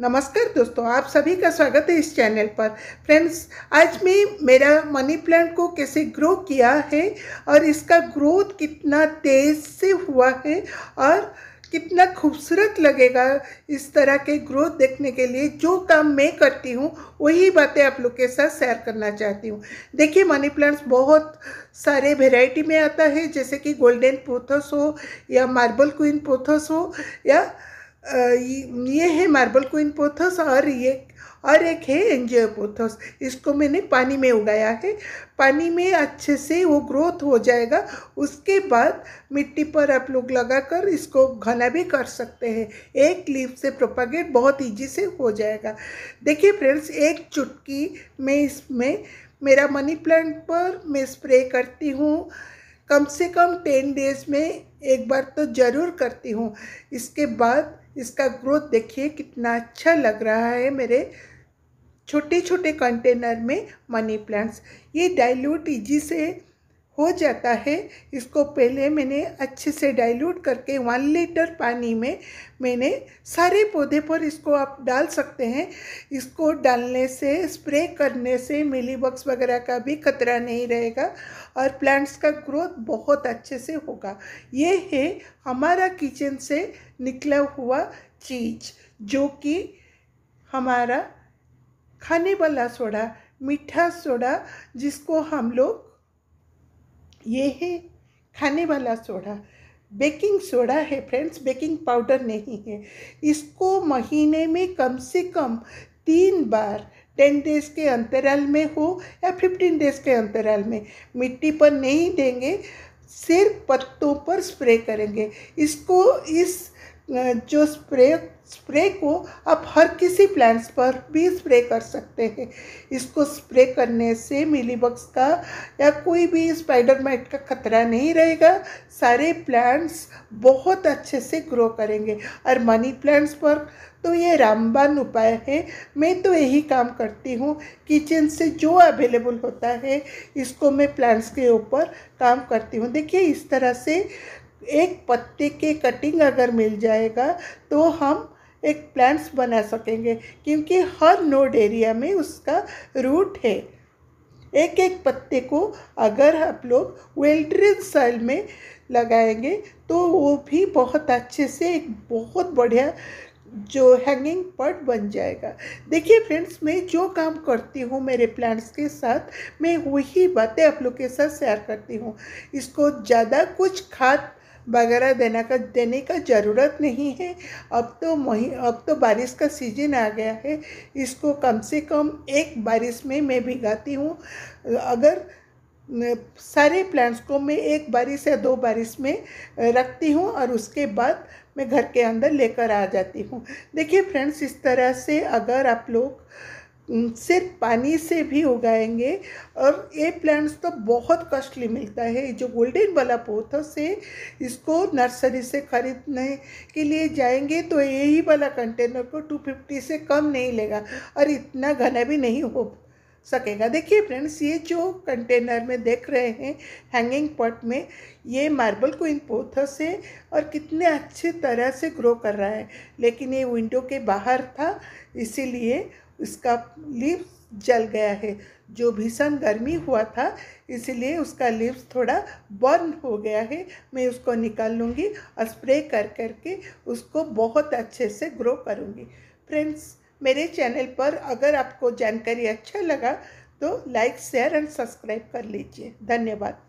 नमस्कार दोस्तों आप सभी का स्वागत है इस चैनल पर फ्रेंड्स आज मैं मेरा मनी प्लांट को कैसे ग्रो किया है और इसका ग्रोथ कितना तेज़ से हुआ है और कितना खूबसूरत लगेगा इस तरह के ग्रोथ देखने के लिए जो काम मैं करती हूँ वही बातें आप लोग के साथ शेयर करना चाहती हूँ देखिए मनी प्लांट्स बहुत सारे वेराइटी में आता है जैसे कि गोल्डन पोथस हो या मार्बल क्वीन पोथस हो या ये है मार्बल क्वीन पोथस और ये और एक है एंजियो पोथस इसको मैंने पानी में उगाया है पानी में अच्छे से वो ग्रोथ हो जाएगा उसके बाद मिट्टी पर आप लोग लगाकर इसको घना भी कर सकते हैं एक लीफ से प्रोपागेट बहुत ईजी से हो जाएगा देखिए फ्रेंड्स एक चुटकी मैं इसमें मेरा मनी प्लांट पर मैं स्प्रे करती हूँ कम से कम टेन डेज में एक बार तो ज़रूर करती हूँ इसके बाद इसका ग्रोथ देखिए कितना अच्छा लग रहा है मेरे छोटे छोटे कंटेनर में मनी प्लांट्स ये डाइल्यूट इजी से हो जाता है इसको पहले मैंने अच्छे से डाइल्यूट करके वन लीटर पानी में मैंने सारे पौधे पर इसको आप डाल सकते हैं इसको डालने से स्प्रे करने से मिली बक्स वगैरह का भी खतरा नहीं रहेगा और प्लांट्स का ग्रोथ बहुत अच्छे से होगा ये है हमारा किचन से निकला हुआ चीज जो कि हमारा खाने वाला सोडा मीठा सोडा जिसको हम लोग ये है खाने वाला सोडा बेकिंग सोडा है फ्रेंड्स बेकिंग पाउडर नहीं है इसको महीने में कम से कम तीन बार टेन डेज़ के अंतराल में हो या फिफ्टीन डेज़ के अंतराल में मिट्टी पर नहीं देंगे सिर्फ पत्तों पर स्प्रे करेंगे इसको इस जो स्प्रे स्प्रे को आप हर किसी प्लांट्स पर भी स्प्रे कर सकते हैं इसको स्प्रे करने से मिलीबग्स का या कोई भी स्पाइडर माइट का खतरा नहीं रहेगा सारे प्लांट्स बहुत अच्छे से ग्रो करेंगे और मनी प्लांट्स पर तो ये रामबान उपाय है मैं तो यही काम करती हूँ किचन से जो अवेलेबल होता है इसको मैं प्लांट्स के ऊपर काम करती हूँ देखिए इस तरह से एक पत्ते के कटिंग अगर मिल जाएगा तो हम एक प्लांट्स बना सकेंगे क्योंकि हर नोड एरिया में उसका रूट है एक एक पत्ते को अगर आप लोग वेल्ड्रिन सॉइल में लगाएंगे तो वो भी बहुत अच्छे से एक बहुत बढ़िया जो हैंगिंग पट बन जाएगा देखिए फ्रेंड्स मैं जो काम करती हूँ मेरे प्लांट्स के साथ मैं वही बातें आप लोग के साथ शेयर करती हूँ इसको ज़्यादा कुछ खाद वगैरह देना का देने का ज़रूरत नहीं है अब तो मही अब तो बारिश का सीजन आ गया है इसको कम से कम एक बारिश में मैं भिगाती हूँ अगर सारे प्लांट्स को मैं एक बारिश या दो बारिश में रखती हूँ और उसके बाद मैं घर के अंदर लेकर आ जाती हूँ देखिए फ्रेंड्स इस तरह से अगर आप लोग सिर्फ पानी से भी उगाएंगे और ये प्लांट्स तो बहुत कॉस्टली मिलता है जो गोल्डन वाला पौधा से इसको नर्सरी से ख़रीदने के लिए जाएंगे तो यही वाला कंटेनर को टू फिफ्टी से कम नहीं लेगा और इतना घना भी नहीं हो सकेगा देखिए फ्रेंड्स ये जो कंटेनर में देख रहे हैं हैंगिंग पॉट में ये मार्बल को इन पौधों से और कितने अच्छे तरह से ग्रो कर रहा है लेकिन ये विंडो के बाहर था इसीलिए इसका लिप्स जल गया है जो भीषण गर्मी हुआ था इसलिए उसका लिप्स थोड़ा बर्न हो गया है मैं उसको निकाल लूँगी और स्प्रे कर कर के उसको बहुत अच्छे से ग्रो करूँगी फ्रेंड्स मेरे चैनल पर अगर आपको जानकारी अच्छा लगा तो लाइक शेयर एंड सब्सक्राइब कर लीजिए धन्यवाद